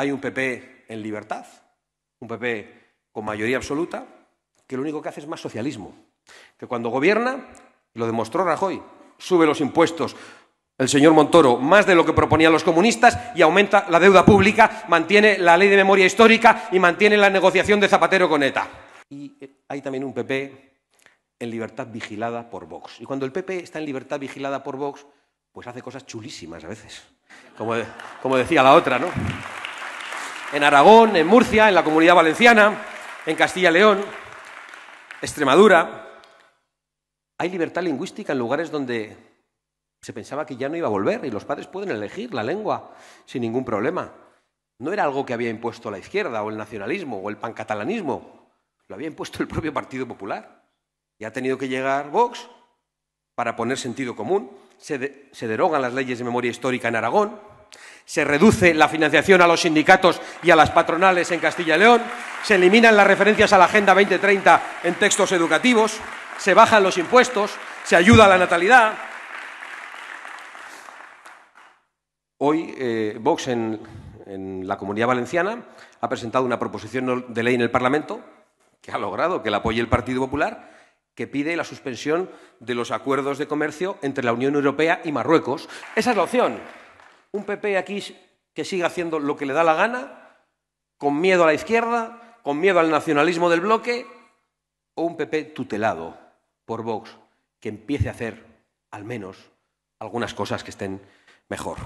Hay un PP en libertad, un PP con mayoría absoluta, que lo único que hace es más socialismo. Que cuando gobierna, lo demostró Rajoy, sube los impuestos, el señor Montoro, más de lo que proponían los comunistas y aumenta la deuda pública, mantiene la ley de memoria histórica y mantiene la negociación de Zapatero con ETA. Y eh, hay también un PP en libertad vigilada por Vox. Y cuando el PP está en libertad vigilada por Vox, pues hace cosas chulísimas a veces, como, como decía la otra, ¿no? en Aragón, en Murcia, en la Comunidad Valenciana, en Castilla y León, Extremadura. Hay libertad lingüística en lugares donde se pensaba que ya no iba a volver y los padres pueden elegir la lengua sin ningún problema. No era algo que había impuesto la izquierda o el nacionalismo o el pancatalanismo, lo había impuesto el propio Partido Popular. Y ha tenido que llegar Vox para poner sentido común. se derogan las leyes de memoria histórica en Aragón, se reduce la financiación a los sindicatos y a las patronales en Castilla y León. Se eliminan las referencias a la Agenda 2030 en textos educativos. Se bajan los impuestos. Se ayuda a la natalidad. Hoy eh, Vox en, en la Comunidad Valenciana ha presentado una proposición de ley en el Parlamento que ha logrado que la apoye el Partido Popular que pide la suspensión de los acuerdos de comercio entre la Unión Europea y Marruecos. Esa es la opción un PP aquí que siga haciendo lo que le da la gana, con miedo a la izquierda, con miedo al nacionalismo del bloque, o un PP tutelado por Vox, que empiece a hacer, al menos, algunas cosas que estén mejor.